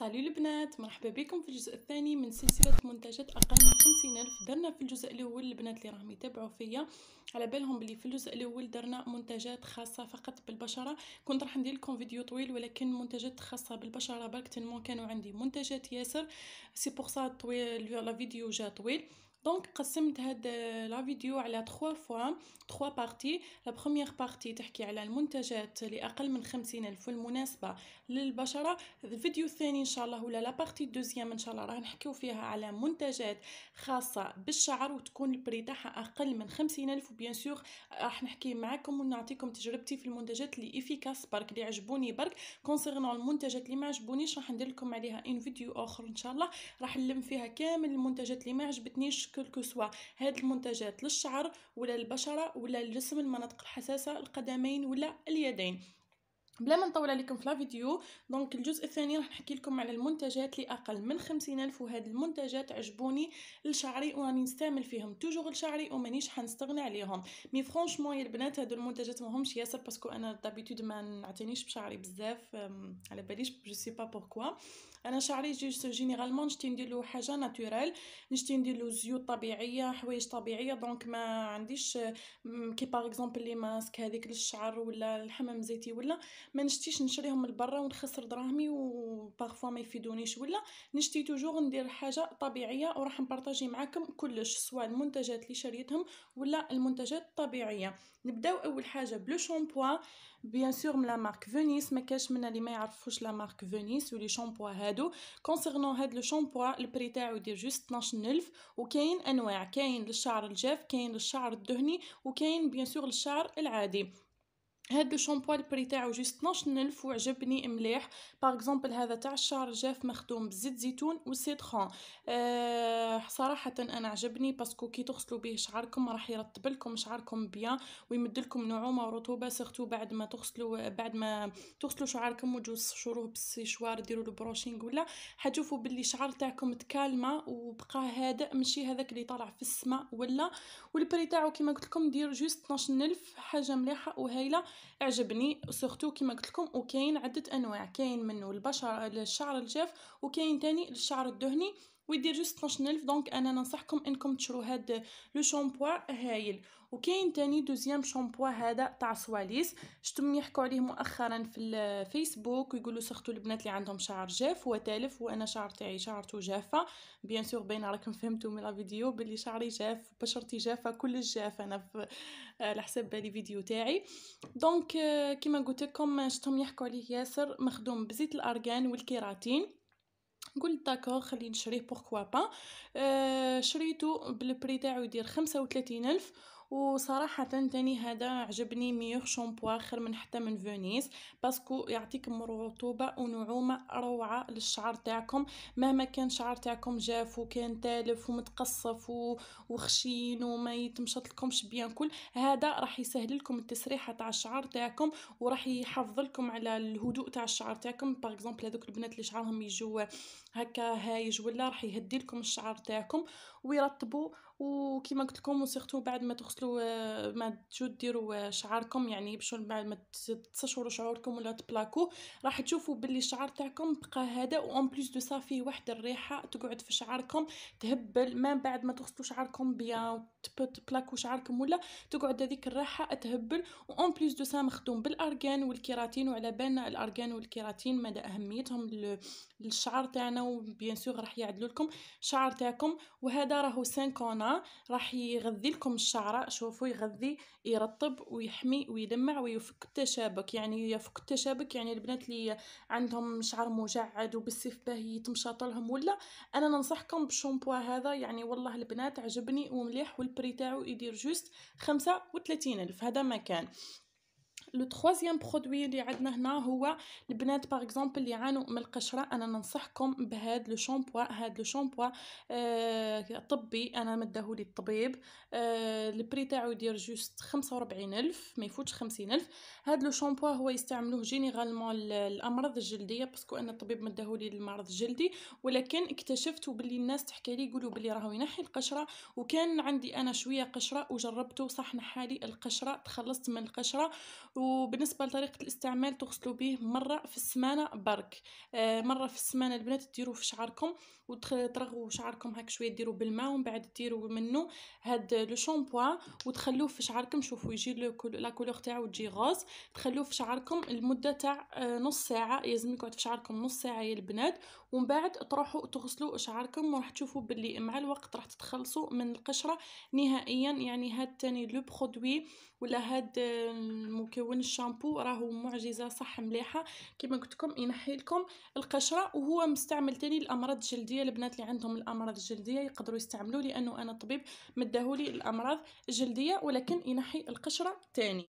سالي البنات مرحبا بكم في الجزء الثاني من سلسله منتجات اقل من الف درنا في الجزء الاول البنات اللي راهم يتابعوا فيا على بالهم بلي في الجزء الاول درنا منتجات خاصه فقط بالبشره كنت راح ندير لكم فيديو طويل ولكن منتجات خاصه بالبشره برك تنمون كانوا عندي منتجات ياسر سي بوغ سا طويل لا فيديو جا طويل دونك قسمت هاد لا فيديو على 3 فوا 3 بارتي لا بروميير بارتي تحكي على المنتجات لاقل من 50 الف المناسبه للبشره الفيديو الثاني ان شاء الله ولا لا بارتي دوزيام ان شاء الله راح نحكيو فيها على منتجات خاصه بالشعر وتكون البري تاعها اقل من 50 الف وبيان سور راح نحكي معكم ونعطيكم تجربتي في المنتجات اللي افيكاس برك اللي عجبوني برك كونسيرنون المنتجات اللي ما عجبونيش راح ندير لكم عليها ان فيديو اخر ان شاء الله راح نلم فيها كامل المنتجات اللي ما عجبتنيش كلكو سوا هاد المنتجات للشعر ولا البشره ولا الجسم المناطق الحساسه القدمين ولا اليدين بلا ما نطول عليكم في لا فيديو دونك الجزء الثاني راح نحكي لكم على المنتجات اقل من خمسين الف وهاد المنتجات عجبوني لشعري وراني نستعمل فيهم توجور لشعري ومانيش حنستغنى عليهم مي فرونشمون يا البنات هادو المنتجات ماهمش ياسر باسكو انا دابيتود ما نعتنيش بشعري بزاف على باليش جو سي با بوركوا انا شعري جي جينيرالمون نشتي ندير له حاجه ناتورال نشتي ندير له زيوت طبيعيه حوايج طبيعيه دونك ما عنديش كي باغ اكزومبل لي ماسك هذيك للشعر ولا الحمام الزيتي ولا ما نشتيش نشريهم من برا ونخسر دراهمي وبارفو ما يفيدونيش ولا نشتي توجور ندير حاجه طبيعيه وراح نبارطاجي معاكم كلش سواء المنتجات اللي شريتهم ولا المنتجات الطبيعيه نبداو اول حاجه بلو شامبو بيان سور من لا مارك فينيس ما كاش منا اللي ما يعرفوش لا مارك فينيس ولي شامبو هادو كونسيرنون هاد لو شامبو البري تاعو يدير جوست 12000 وكاين انواع كاين للشعر الجاف كاين للشعر الدهني وكاين بيان سور للشعر العادي هاد لو شامبو البري تاعو جوست 12000 وعجبني مليح باغ اكزومبل هذا تاع الشعر جاف مخدوم بزيت زيتون وسيتخون أه صراحه انا عجبني باسكو كي تغسلوا به شعركم راح يرطب لكم شعركم بيان ويمد لكم نعومه ورطوبه سيرتو بعد ما تغسلوا بعد ما تغسلوا شعركم وتجو تشروه بالسيشوار ديروا البروشينغ ولا حتشوفوا باللي الشعر تاعكم تكالما وبقى هادئ ماشي هذاك اللي طالع في السماء ولا والبري تاعو كيما قلت لكم دير جوست 12000 حاجه مليحه وهايله عجبني سورتو كيما قلت لكم وكاين عده انواع كاين منه البشر الشعر الجاف وكاين تاني الشعر الدهني ويدير جوست 12000 دونك انا ننصحكم انكم تشرو هاد لو شامبوا هايل وكاين تاني دوزيام شامبوا هذا تاع سواليس شتم يحكوا عليه مؤخرا في الفيسبوك ويقولوا سختو البنات اللي عندهم شعر جاف وتالف وانا شعر تاعي شعرته جافه بيان سور باين راكم فهمتوا من الفيديو باللي شعري جاف بشرتي جافه كل جاف انا في على حساب بالي فيديو تاعي دونك كيما قلت لكم شتهم يحكوا عليه ياسر مخدوم بزيت الارغان والكيراتين قلت داكوغ خلي نشريه بوركوا با آه شريته بالبري تاعو يدير خمسة وثلاثين الف وصراحة تاني هذا عجبني ميور شامبوا خير من حتى من فونيس باسكو يعطيكم رطوبة ونعومة روعة للشعر تاعكم مهما كان شعر تاعكم جاف وكان تالف ومتقصف وخشين وما يتمشط لكمش بيان كل هذا راح يسهل لكم التسريحة تاع الشعر تاعكم وراح يحافظ لكم على الهدوء تاع الشعر تاعكم باغ اكزومبل هذوك البنات اللي شعرهم يجوا هكا هايج ولا راح يهدي لكم الشعر تاعكم ويرطبوا وكما قلت لكم وسيرتو بعد ما تغسلوا آه، ما تجوا ديروا آه، شعركم يعني باش بعد ما تستشعروا شعوركم ولا تبلاكو راح تشوفوا باللي الشعر تاعكم بقى هذا وان بليس دو سا فيه واحد الريحه تقعد في شعركم تهبل ما بعد ما تغسلوا شعركم بيان تبلاكو شعركم ولا تقعد هذيك الريحه تهبل وان بليس دو سا مخدوم بالارغان والكيراتين وعلى بالنا الارغان والكيراتين مدى اهميتهم للشعر تاعنا وبيان سور راح يعدلوا لكم الشعر تاعكم وهذا هذا راهو سينكونا راح يغذي لكم الشعره شوفوا يغذي يرطب ويحمي ويلمع ويفك التشابك يعني يفك التشابك يعني البنات اللي عندهم شعر مجعد وبالسيف باه يتمشط لهم ولا انا ننصحكم بالشامبو هذا يعني والله البنات عجبني ومليح والبري تاعو يدير جوست 35000 الف هذا ما كان لو تخوازيام برودوي اللي عندنا هنا هو البنات باغ اكزومبل اللي يعانوا من القشره انا ننصحكم بهذا لو شامبوا هذا لو شامبوا آه، طبي انا مداهولي الطبيب البري آه، تاعو يدير جوست 45000 ما يفوتش 50000 هذا لو شامبوا هو يستعملوه جينيرالمون الامراض الجلديه باسكو انا الطبيب مداهولي المرض الجلدي ولكن اكتشفت بلي الناس تحكي لي يقولوا بلي راهو ينحي القشره وكان عندي انا شويه قشره وجربته صح نحالي القشره تخلصت من القشره وبالنسبه لطريقه الاستعمال تغسلوا به مره في السمانه برك آه، مره في السمانه البنات ديروه في شعركم وترغوا شعركم هاك شويه ديروا بالماء ومن بعد ديروا منه هاد لو شامبو وتخلوه في شعركم شوفوا يجي لا كولور تاعو تجي غوز تخلوه في شعركم لمده تاع آه، نص ساعه لازم يقعد في شعركم نص ساعه يا البنات ومن بعد تروحوا تغسلوا شعركم وراح تشوفوا باللي مع الوقت راح تتخلصوا من القشره نهائيا يعني هاد تاني لو برودوي ولا هاد مكون الشامبو راهو معجزه صح مليحه كما قلت لكم ينحي لكم القشره وهو مستعمل تاني الامراض الجلديه البنات اللي عندهم الامراض الجلديه يقدروا يستعملوا لانه انا طبيب مداهولي الامراض الجلديه ولكن ينحي القشره تاني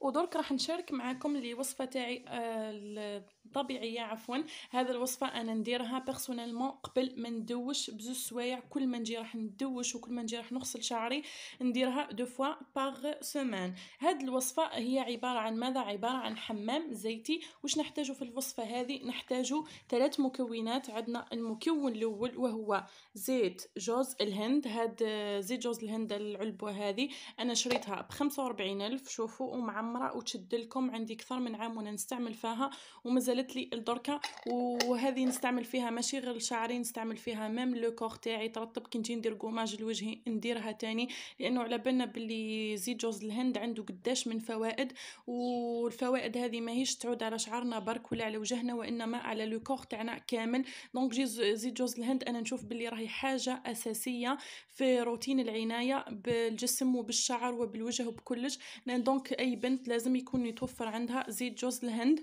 ودرك راح نشارك معكم اللي وصفه تاعي آه طبيعيه عفوا هذا الوصفه انا نديرها بيرسونيلمون قبل ما ندوش بزو سوايع كل ما نجي راح ندوش وكل ما نجي راح نغسل شعري نديرها دو فوا باغ سومان هاد الوصفه هي عباره عن ماذا عباره عن حمام زيتي واش نحتاجو في الوصفه هذه نحتاجو ثلاث مكونات عندنا المكون الاول وهو زيت جوز الهند هاد زيت جوز الهند العلبه هذه انا شريتها وأربعين ألف شوفوا ومعمره وتشد لكم عندي اكثر من عام وانا نستعمل فيها ومازال نزلت لي الدركة وهذه نستعمل فيها ماشي غير شعري نستعمل فيها ميم لو كور تاعي ترطب كي نجي ندير كوماج لوجهي نديرها تاني لانه على بالنا باللي زيت جوز الهند عنده قداش من فوائد والفوائد هذه ماهيش تعود على شعرنا برك ولا على وجهنا وانما على لو كور تاعنا كامل دونك زيت جوز الهند انا نشوف باللي راهي حاجه اساسيه في روتين العنايه بالجسم وبالشعر وبالوجه وبكلش دونك اي بنت لازم يكون يتوفر عندها زيت جوز الهند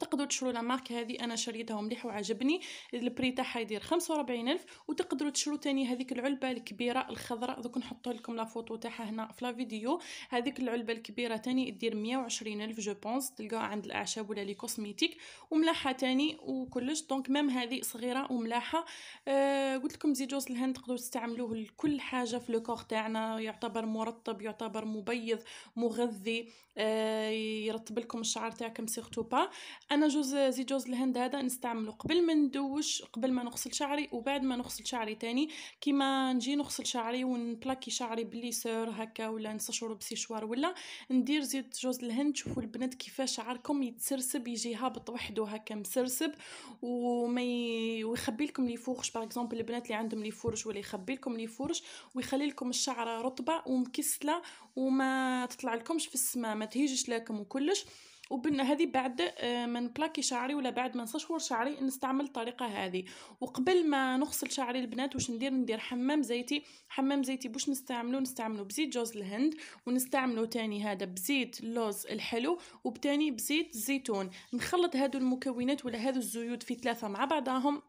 تقدروا تشروا لا مارك هذه انا شريتها مليح وعجبني البري تاعها يدير 45000 وتقدروا تشروا تاني هذيك العلبه الكبيره الخضراء دوك نحط لكم لا فوتو تاعها هنا في لا فيديو هذيك العلبه الكبيره تاني دير 120000 جو بونس تلقاها عند الاعشاب ولا لي كوزميتيك وملاحه تاني وكلش دونك مام هذه صغيره وملاحه آه قلت لكم زيت جوز الهند تقدروا تستعملوه لكل حاجه في لو تاعنا يعتبر مرطب يعتبر مبيض مغذي آه يرطب لكم الشعر تاعكم سيغتو با انا جوز زيت جوز الهند هذا نستعمله قبل ما ندوش قبل ما نغسل شعري وبعد ما نغسل شعري تاني كيما نجي نغسل شعري ونبلاكي شعري بليسور هكا ولا نستشعره بسيشوار ولا ندير زيت جوز الهند شوفوا البنات كيفاش شعركم يتسرسب يجي هابط وحده هكا مسرسب وما ويخبي لكم لي فورش باغ اكزومبل البنات اللي عندهم لي فورش ولا يخبي لكم لي فورش ويخلي لكم الشعره رطبه ومكسله وما تطلع لكمش في السماء ما تهيجش لكم وكلش وبن هذه بعد آه، ما نبلاكي شعري ولا بعد ما نصشور شعري نستعمل الطريقه هذه وقبل ما نغسل شعري البنات واش ندير ندير حمام زيتي حمام زيتي باش نستعملو نستعملو بزيت جوز الهند ونستعملو تاني هذا بزيت اللوز الحلو وبتاني بزيت الزيتون نخلط هادو المكونات ولا هادو الزيوت في ثلاثه مع بعضهم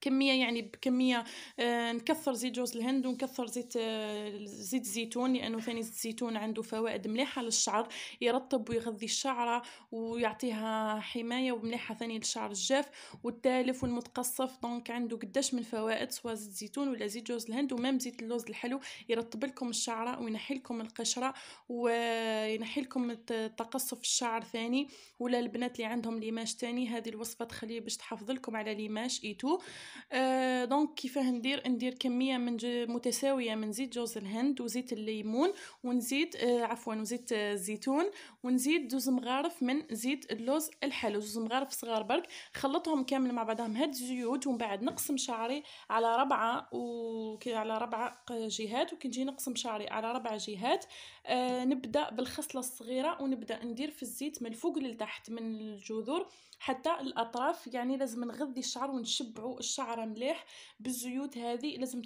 كميه يعني بكميه آه، نكثر زيت جوز الهند ونكثر زيت آه، زيت الزيتون لانه ثاني زيت الزيتون عنده فوائد مليحه للشعر يرطب ويغذي الشعره ويعطيها حمايه ومليحه ثاني للشعر الجاف والتالف والمتقصف دونك عنده قداش من فوائد سواء زيت الزيتون ولا زيت جوز الهند ومام زيت اللوز الحلو يرطب لكم الشعره وينحي لكم القشره وينحي لكم تقصف الشعر ثاني ولا البنات اللي عندهم ليماش ثاني هذه الوصفه تخليه باش تحافظ لكم على ليماش ايتو آه، دونك كيفاه ندير ندير كميه من متساويه من زيت جوز الهند وزيت الليمون ونزيد آه عفوا وزيت الزيتون آه، ونزيد دوز مغارف من زيت اللوز الحلو زوز مغارف صغار برك خلطهم كامل مع بعضهم هاد الزيوت ومن بعد نقسم شعري على ربعه و على ربع آه، جهات نجي نقسم شعري على ربع جهات آه نبدا بالخصله الصغيره ونبدا ندير في الزيت من الفوق للتحت من الجذور حتى الاطراف يعني لازم نغذي الشعر ونشبعوا الشعر مليح بالزيوت هذه لازم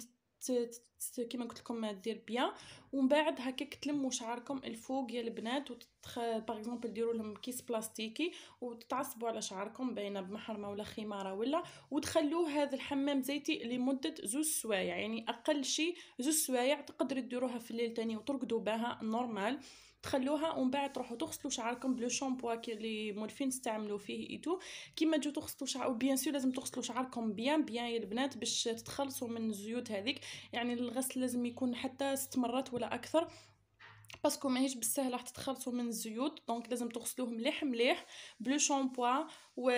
كيما قلت لكم دير بيان ومن بعد هكاك تلموا شعركم الفوق يا البنات باغ اكزومبل ديروا لهم كيس بلاستيكي وتتعصبوا على شعركم باينه بمحرمه ولا خماره ولا وتخلوه هذا الحمام زيتي لمده زوج سوايع يعني اقل شيء زوج سوايع تقدروا ديروها في الليل تاني وترقدوا بها نورمال تخلوها ومن بعد تروحوا تغسلوا شعركم بلو شامبوا اللي مولفين تستعملوا فيه ايتو كيما تجوا تغسلوا شعر وبيان سور لازم تغسلوا شعركم بيان بيان يا البنات باش تتخلصوا من الزيوت هذيك يعني الغسل لازم يكون حتى ست مرات ولا اكثر باسكو ماهيش بالسهل راح تتخلصوا من الزيوت دونك لازم تغسلوه مليح مليح بلو شامبو و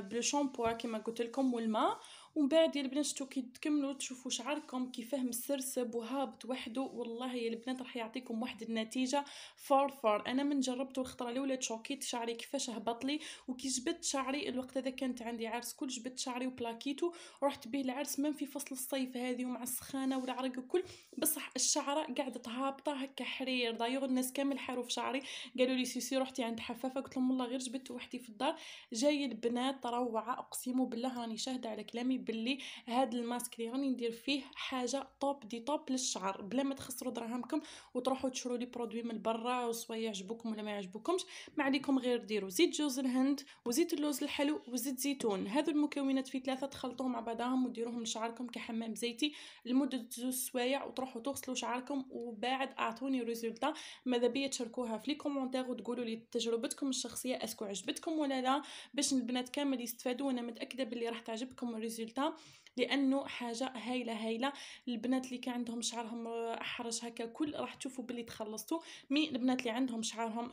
بلو شامبو كيما قلت لكم والماء ومن بعد يا البنات شتو كي تكملوا تشوفوا شعركم كيفاه مسرسب وهابط وحده والله يا البنات راح يعطيكم واحد النتيجه فور فور انا من جربته الخطره الاولى تشوكيت شعري كيفاش هبط لي وكي جبت شعري الوقت هذا كانت عندي عرس كل جبت شعري وبلاكيتو رحت به العرس من في فصل الصيف هذه ومع السخانه والعرق وكل بصح الشعره قعدت هابطه هكا حرير دايوغ الناس كامل حاروا في شعري قالوا لي سيسي رحتي عند حفافه قلت لهم والله غير جبت وحدي في الدار جاي البنات روعه اقسم بالله راني شاهده على كلامي باللي هذا الماسك اللي راني ندير فيه حاجه طوب دي طوب للشعر بلا ما تخسروا دراهمكم وتروحوا تشرو لي برودوي من برا وسوا يعجبوكم ولا ما يعجبوكمش ما عليكم غير ديروا زيت جوز الهند وزيت اللوز الحلو وزيت زيتون هذو المكونات في ثلاثه تخلطوهم مع بعضهم وديروهم لشعركم كحمام زيتي لمده زوج سوايع وتروحوا تغسلوا شعركم وبعد اعطوني ريزولتا ماذا بيا تشاركوها في لي كومونتير وتقولوا لي تجربتكم الشخصيه اسكو عجبتكم ولا لا باش البنات كامل يستفادوا وانا متاكده باللي راح تعجبكم الريزولتا قلتها لانه حاجه هايله هايله البنات اللي كان عندهم شعرهم احرج هكا كل راح تشوفوا باللي تخلصتوا مي البنات اللي عندهم شعرهم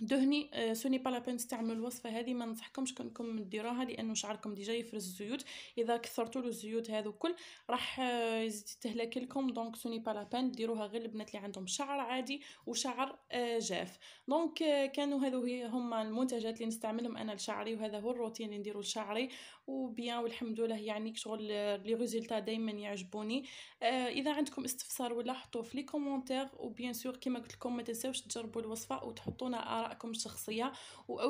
دهني سوني با لابين تستعملوا الوصفه هذه ما ننصحكمش كنكم ديروها لانه شعركم ديجا يفرز الزيوت اذا كثرتوا له الزيوت هذو كل راح آه، يزيد استهلاك لكم دونك سوني با ديروها غير البنات اللي عندهم شعر عادي وشعر آه، جاف دونك آه، كانوا هذو هما المنتجات اللي نستعملهم انا لشعري وهذا هو الروتين اللي نديرو لشعري وبيان والحمد لله يعني شغل لي ريزلتا دائما يعجبوني آه اذا عندكم استفسار ولا حطوه في لي كومونتير وبيان سور كيما قلت لكم ما تنساوش تجربوا الوصفه وتحطونا ارائكم الشخصيه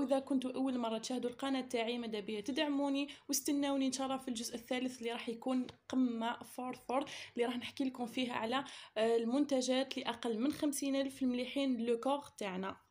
اذا كنتوا اول مره تشاهدوا القناه تاعي ماذا بيا تدعموني واستناوني ان شاء الله في الجزء الثالث اللي راح يكون قمه فور فور اللي راح نحكي لكم فيها على آه، المنتجات لاقل من خمسين الف المليحين لو كور تاعنا